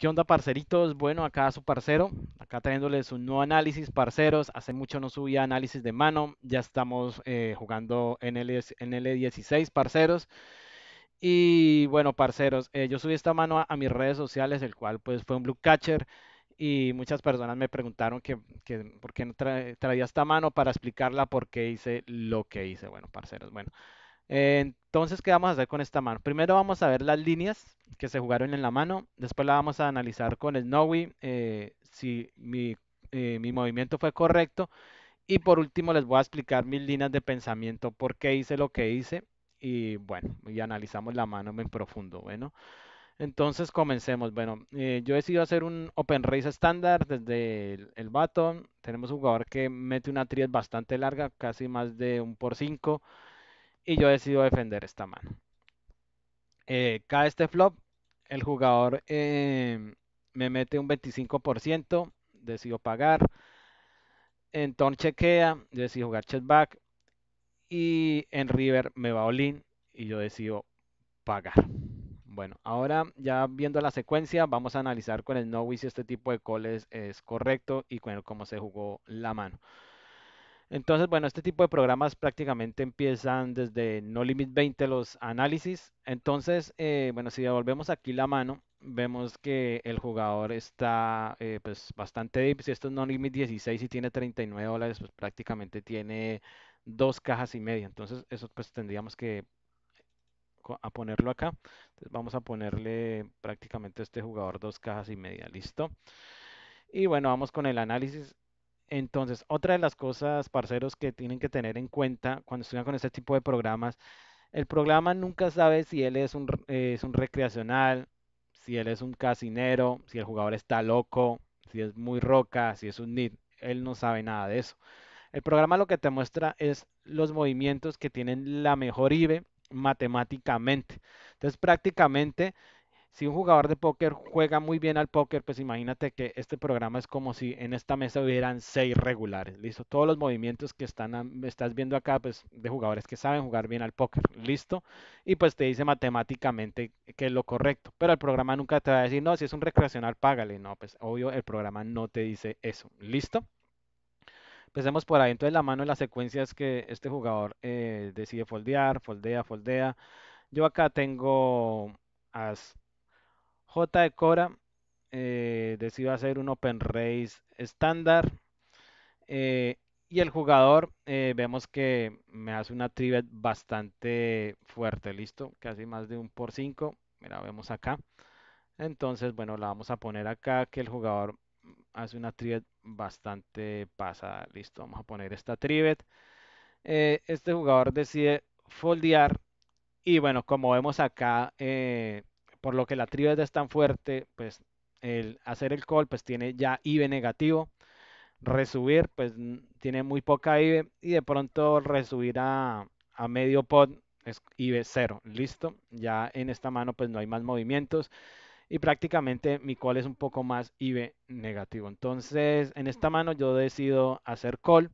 ¿Qué onda, parceritos? Bueno, acá su parcero, acá trayéndoles un nuevo análisis, parceros. Hace mucho no subía análisis de mano, ya estamos eh, jugando en el 16 parceros. Y bueno, parceros, eh, yo subí esta mano a, mis redes sociales, el cual pues fue un blue catcher. Y muchas personas me preguntaron que, por qué no traía esta mano para explicarla por qué hice lo que hice. Bueno, parceros, bueno entonces, ¿qué vamos a hacer con esta mano? Primero vamos a ver las líneas que se jugaron en la mano. Después la vamos a analizar con el Nowi eh, si eh, mi, movimiento fue correcto. Y por último les voy a explicar mis líneas de pensamiento, por qué hice lo que hice. Y bueno, y analizamos la mano en profundo. Bueno, entonces comencemos. Bueno, eh, yo decido hacer un Open Race estándar desde el, button. Tenemos un jugador que mete una triad bastante larga, casi más de un por 5 y yo decido defender esta mano. cada eh, cae este flop, el jugador em, me mete un 25%, decido pagar. Entonces chequea, yo decido jugar checkback y en river me va all y yo decido pagar. Bueno, ahora ya viendo la secuencia, vamos a analizar con el no si este tipo de calls es, correcto y con el, cómo se jugó la mano. Entonces, bueno, este tipo de programas prácticamente empiezan desde No Limit 20 los análisis. Entonces, eh, bueno, si devolvemos aquí la mano, vemos que el jugador está eh, pues bastante deep. Si esto es No Limit 16 y tiene 39 dólares, pues prácticamente tiene dos cajas y media. Entonces, eso pues tendríamos que a ponerlo acá. Entonces, vamos a ponerle prácticamente a este jugador dos cajas y media. Listo. Y bueno, vamos con el análisis. Entonces, otra de las cosas, parceros, que tienen que tener en cuenta cuando estudian con este tipo de programas, el programa nunca sabe si él es un, eh, recreacional, si él es un casinero, si el jugador está loco, si es muy roca, si es un nid. Él no sabe nada de eso. El programa lo que te muestra es los movimientos que tienen la mejor IBE matemáticamente. Entonces, prácticamente si un jugador de póker juega muy bien al póker, pues imagínate que este programa es como si en esta mesa hubieran seis regulares, ¿listo? Todos los movimientos que están, estás viendo acá, pues de jugadores que saben jugar bien al póker, ¿listo? Y pues te dice matemáticamente que es lo correcto, pero el programa nunca te va a decir, no, si es un recreacional, págale, no, pues obvio, el programa no te dice eso, ¿listo? Empecemos por ahí, entonces la mano las la secuencia que este jugador eh, decide foldear, foldea, foldea. Yo acá tengo as J de Cora eh, decidió hacer un Open Race estándar. Eh, y el jugador, eh, vemos que me hace una trivet bastante fuerte, listo, casi más de un por 5. Mira, vemos acá. Entonces, bueno, la vamos a poner acá que el jugador hace una trivet bastante pasada. Listo, vamos a poner esta trivet. Eh, este jugador decide foldear. Y bueno, como vemos acá, por lo que la tribu es tan fuerte, pues el hacer el call pues tiene ya IB negativo, resubir pues tiene muy poca IB y de pronto resubir a, medio pod es IB 0, listo, ya en esta mano pues no hay más movimientos y prácticamente mi call es un poco más IB negativo, entonces en esta mano yo decido hacer call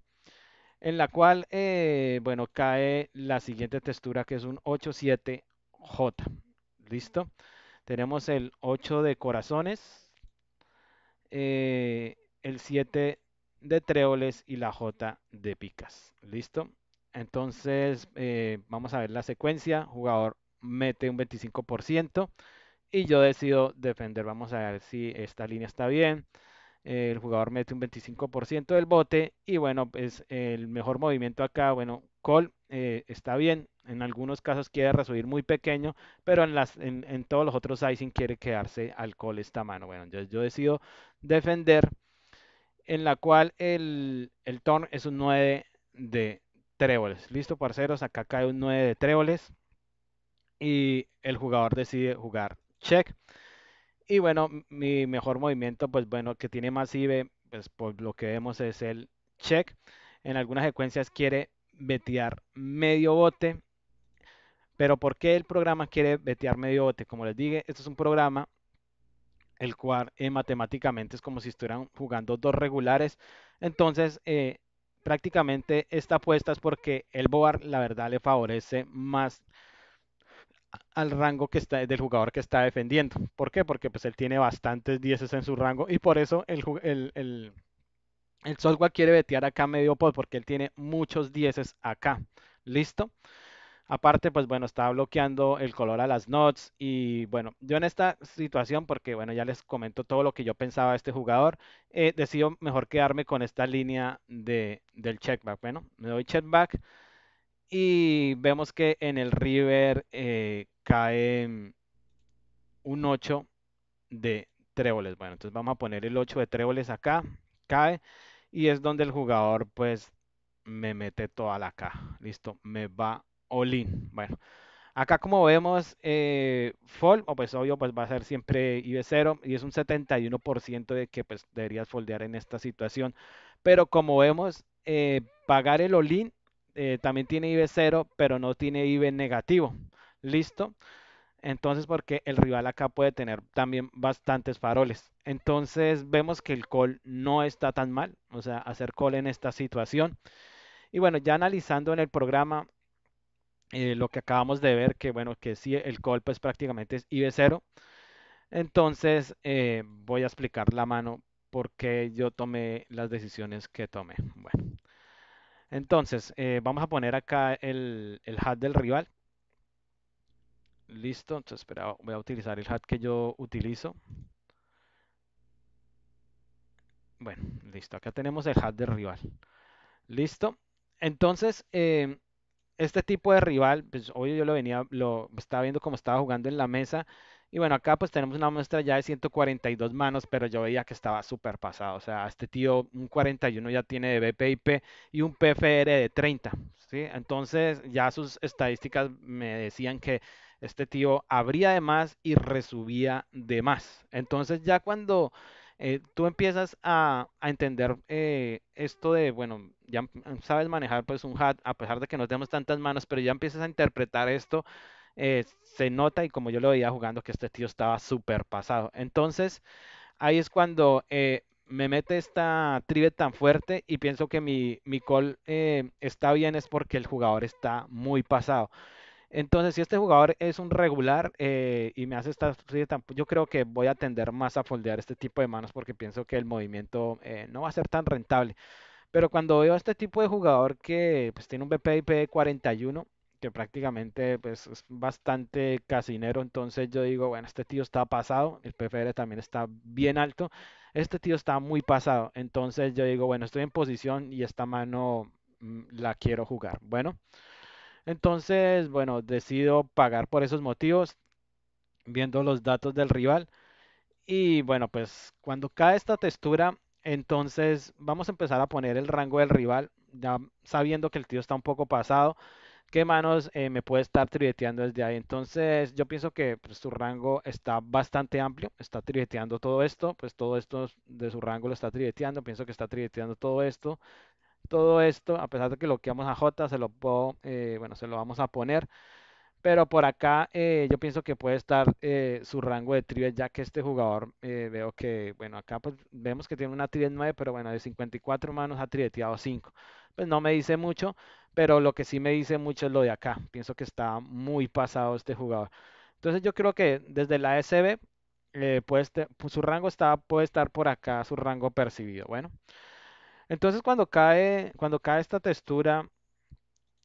en la cual, eh, bueno, cae la siguiente textura que es un 87J, listo. Tenemos el 8 de corazones, eh, el 7 de tréboles y la J de picas. ¿Listo? Entonces, eh, vamos a ver la secuencia. Jugador mete un 25% y yo decido defender. Vamos a ver si esta línea está bien. El jugador mete un 25% del bote y bueno, es pues, el mejor movimiento acá, bueno, Cole eh, está bien, en algunos casos quiere resubir muy pequeño, pero en, las, en, todos los otros sizing quiere quedarse al esta mano. Bueno, entonces yo decido defender, en la cual el, el turn es un 9 de tréboles. Listo, parceros, acá cae un 9 de tréboles y el jugador decide jugar check. Y bueno, mi mejor movimiento, pues bueno, que tiene más IB, pues por lo que vemos es el check. En algunas secuencias quiere vetear medio bote. Pero ¿por qué el programa quiere vetear medio bote? Como les dije, esto es un programa el cual eh, matemáticamente es como si estuvieran jugando dos regulares. Entonces, eh, prácticamente esta apuesta es porque el Boar, la verdad, le favorece más al rango que está del jugador que está defendiendo. ¿Por qué? Porque pues él tiene bastantes dieces en su rango y por eso el el software quiere vetear acá medio pod porque él tiene muchos dieces acá. ¿Listo? Aparte, pues bueno, estaba bloqueando el color a las notes. Y bueno, yo en esta situación, porque bueno, ya les comento todo lo que yo pensaba de este jugador, eh, decido mejor quedarme con esta línea de, del checkback. Bueno, me doy checkback y vemos que en el river eh, cae un 8 de tréboles. Bueno, entonces vamos a poner el 8 de tréboles acá, cae y es donde el jugador pues me mete toda la caja. Listo, me va all in. Bueno, acá como vemos, eh, fold, o pues obvio, pues va a ser siempre IB0 y es un 71% de que pues deberías foldear en esta situación. Pero como vemos, eh, pagar el all in eh, también tiene IB0, pero no tiene IB negativo. Listo. Entonces, porque el rival acá puede tener también bastantes faroles. Entonces, vemos que el call no está tan mal, o sea, hacer call en esta situación. Y bueno, ya analizando en el programa eh, lo que acabamos de ver, que bueno, que sí, el call pues prácticamente es IB0. Entonces, eh, voy a explicar la mano por qué yo tomé las decisiones que tomé. Bueno, entonces, eh, vamos a poner acá el hat del rival. Listo, entonces espera, voy a utilizar el hat que yo utilizo. Bueno, listo, acá tenemos el hat del rival. Listo, entonces em, este tipo de rival, pues hoy yo lo venía, lo estaba viendo como estaba jugando en la mesa. Y bueno, acá pues tenemos una muestra ya de 142 manos, pero yo veía que estaba súper pasado. O sea, este tío un 41 ya tiene de BPIP y un PFR de 30. Entonces ya sus estadísticas me decían que este tío abría de más y resubía de más. Entonces ya cuando eh, tú empiezas a, entender eh, esto de, bueno, ya sabes manejar pues un hat, a pesar de que no tenemos tantas manos, pero ya empiezas a interpretar esto, eh, se nota y como yo lo veía jugando que este tío estaba súper pasado. Entonces ahí es cuando me mete esta trivet tan fuerte y pienso que mi, mi call está bien es porque el jugador está muy pasado. Entonces, si este jugador es un regular eh, y me hace esta yo creo que voy a tender más a foldear este tipo de manos porque pienso que el movimiento eh, no va a ser tan rentable. Pero cuando veo a este tipo de jugador que pues, tiene un BPIP de 41, que prácticamente pues, es bastante casinero, entonces yo digo, bueno, este tío está pasado, el PFR también está bien alto, este tío está muy pasado, entonces yo digo, bueno, estoy en posición y esta mano mm, la quiero jugar. Bueno. Entonces, bueno, decido pagar por esos motivos, viendo los datos del rival. Y bueno, pues cuando cae esta textura, entonces vamos a empezar a poner el rango del rival, ya sabiendo que el tío está un poco pasado. ¿Qué manos eh, me puede estar tribeteando desde ahí? Entonces yo pienso que pues, su rango está bastante amplio, está tribeteando todo esto, pues todo esto de su rango lo está tribeteando, pienso que está tribeteando todo esto, todo esto, a pesar de que lo bloqueamos a J, se lo eh, bueno, se lo vamos a poner. Pero por acá eh, yo pienso que puede estar eh, su rango de trivia, ya que este jugador veo que, bueno, acá pues vemos que tiene una trivia 9, pero bueno, de 54 manos ha trieteado 5. Pues no me dice mucho, pero lo que sí me dice mucho es lo de acá. Pienso que está muy pasado este jugador. Entonces yo creo que desde la SB, este, su rango está, puede estar por acá, su rango percibido. Bueno. Entonces cuando cae, cuando cae esta textura,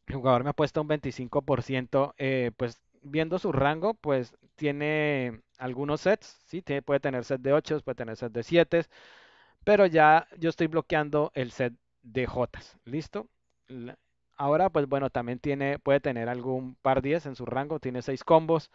el jugador me ha puesto un 25%, eh, pues viendo su rango, pues tiene algunos sets, ¿sí? puede tener set de 8, puede tener set de 7, pero ya yo estoy bloqueando el set de jotas, ¿listo? Ahora, pues bueno, también tiene, puede tener algún par 10 en su rango, tiene 6 combos.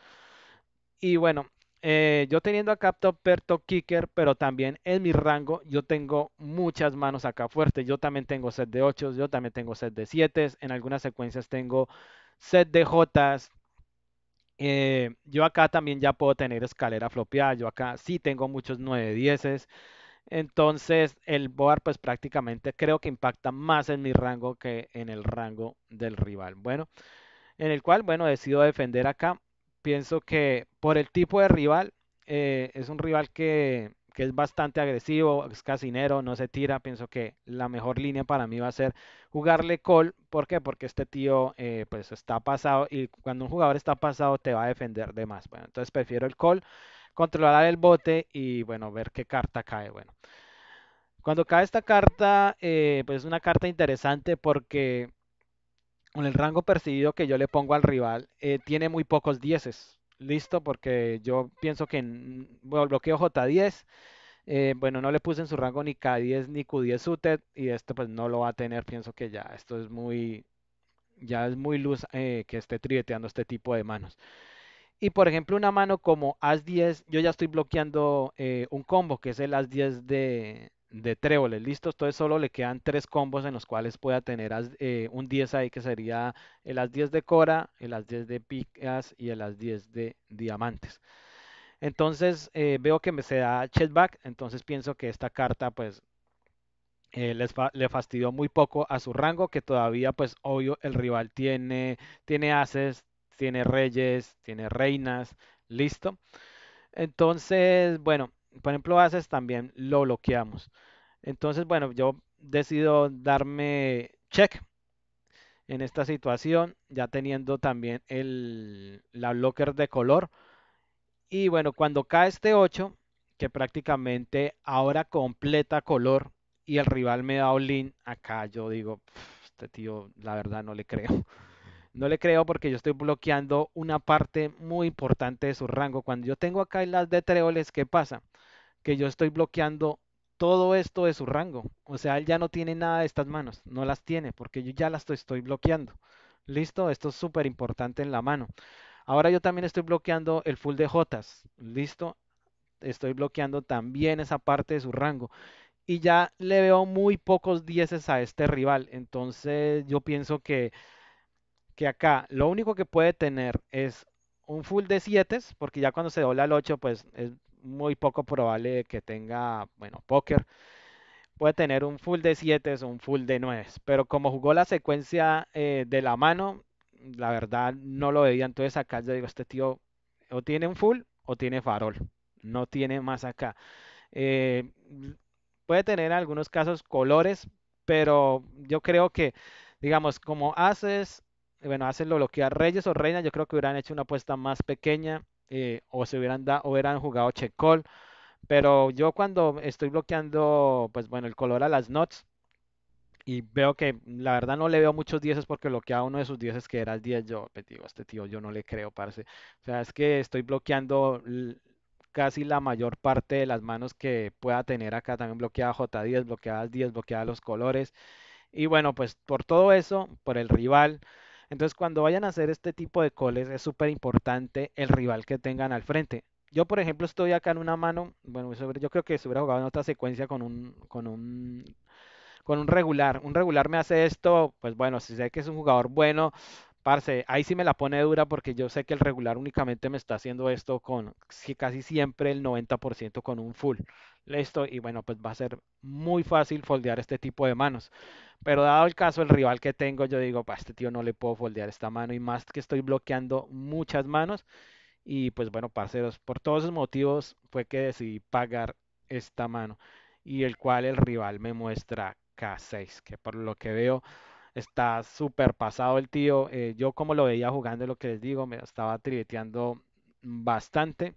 Y bueno, eh, yo teniendo acá top perto kicker, pero también en mi rango yo tengo muchas manos acá fuertes. Yo también tengo set de 8, yo también tengo set de 7, en algunas secuencias tengo set de J eh, yo acá también ya puedo tener escalera flopeada, yo acá sí tengo muchos 9 10 entonces el board pues prácticamente creo que impacta más en mi rango que en el rango del rival. Bueno, en el cual, bueno, decido defender acá pienso que por el tipo de rival, eh, es un rival que, es bastante agresivo, es casinero, no se tira. Pienso que la mejor línea para mí va a ser jugarle call. ¿Por qué? Porque este tío eh, pues está pasado y cuando un jugador está pasado te va a defender de más. Bueno, entonces prefiero el call, controlar el bote y bueno, ver qué carta cae. Bueno. Cuando cae esta carta, eh, pues es una carta interesante porque con el rango percibido que yo le pongo al rival, eh, tiene muy pocos dieces. Listo, porque yo pienso que en, bueno, bloqueo J10. Eh, bueno, no le puse en su rango ni K10 ni Q10 UTED y esto pues no lo va a tener. Pienso que ya esto es muy, ya es muy luz eh, que esté trieteando este tipo de manos. Y por ejemplo, una mano como As 10, yo ya estoy bloqueando un combo que es el As 10 de, de tréboles, ¿listo? Entonces solo le quedan tres combos en los cuales pueda tener eh, un 10 ahí, que sería el as 10 de cora, el as 10 de picas y el as 10 de diamantes. Entonces eh, veo que me se da back, entonces pienso que esta carta pues eh, le fastidió muy poco a su rango, que todavía pues obvio el rival tiene, tiene ases, tiene reyes, tiene reinas, listo. Entonces, bueno, por ejemplo, ases también lo bloqueamos. Entonces, bueno, yo decido darme check en esta situación, ya teniendo también el, la blocker de color. Y bueno, cuando cae este 8, que prácticamente ahora completa color y el rival me da all acá yo digo, este tío, la verdad no le creo. No le creo porque yo estoy bloqueando una parte muy importante de su rango. Cuando yo tengo acá las de oles, ¿qué pasa? Que yo estoy bloqueando todo esto de su rango. O sea, él ya no tiene nada de estas manos, no las tiene, porque yo ya las estoy, bloqueando. Listo, esto es súper importante en la mano. Ahora yo también estoy bloqueando el full de Jotas. Listo, estoy bloqueando también esa parte de su rango. Y ya le veo muy pocos dieces a este rival. Entonces yo pienso que, que acá lo único que puede tener es un full de 7, porque ya cuando se dobla el 8, pues es, muy poco probable que tenga, bueno, póker. Puede tener un full de 7 o un full de 9. Pero como jugó la secuencia eh, de la mano, la verdad no lo veía. Entonces acá yo digo, este tío o tiene un full o tiene farol. No tiene más acá. Eh, puede tener en algunos casos colores, pero yo creo que, digamos, como haces, bueno, haces lo a reyes o reinas, yo creo que hubieran hecho una apuesta más pequeña eh, o se hubieran, da, hubieran jugado check call. Pero yo cuando estoy bloqueando, pues bueno, el color a las notes y veo que mm, la verdad no le veo muchos 10 porque bloquea uno de sus 10 que era el 10. Yo, pues, digo, este tío yo no le creo, parece O sea, es que estoy bloqueando casi la mayor parte de las manos que pueda tener acá. También bloqueada J10, bloqueadas 10, bloqueada los colores. Y bueno, pues por todo eso, por el rival. Entonces, cuando vayan a hacer este tipo de coles, es súper importante el rival que tengan al frente. Yo, por ejemplo, estoy acá en una mano, bueno, yo creo que se hubiera jugado en otra secuencia con un, con un, con un regular. Un regular me hace esto, pues bueno, si sé que es un jugador bueno, parce, ahí sí me la pone dura porque yo sé que el regular únicamente me está haciendo esto con casi siempre el 90% con un full listo y bueno, pues va a ser muy fácil foldear este tipo de manos. Pero dado el caso, el rival que tengo, yo digo, para este tío no le puedo foldear esta mano y más que estoy bloqueando muchas manos. Y pues bueno, parceros, por todos esos motivos fue que decidí pagar esta mano y el cual el rival me muestra K6, que por lo que veo está súper pasado el tío. Eh, yo como lo veía jugando, lo que les digo, me estaba triveteando bastante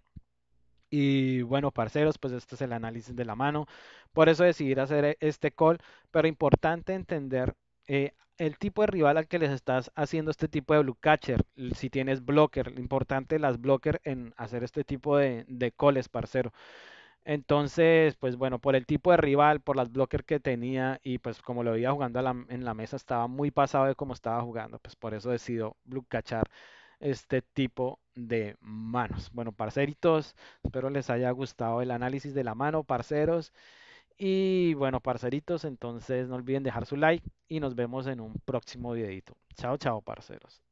y bueno, parceros, pues este es el análisis de la mano. Por eso decidí hacer eh, este call, pero importante entender eh, el tipo de rival al que les estás haciendo este tipo de blue catcher. Si tienes blocker, lo importante las blocker en hacer este tipo de, de calls, parcero. Entonces, pues bueno, por el tipo de rival, por las blocker que tenía y pues como lo veía jugando en la mesa, estaba muy pasado de cómo estaba jugando. Pues por eso decido blue catcher este tipo de manos. Bueno, parceritos, espero les haya gustado el análisis de la mano, parceros. Y bueno, parceritos, entonces no olviden dejar su like y nos vemos en un próximo videito. Chao, chao, parceros.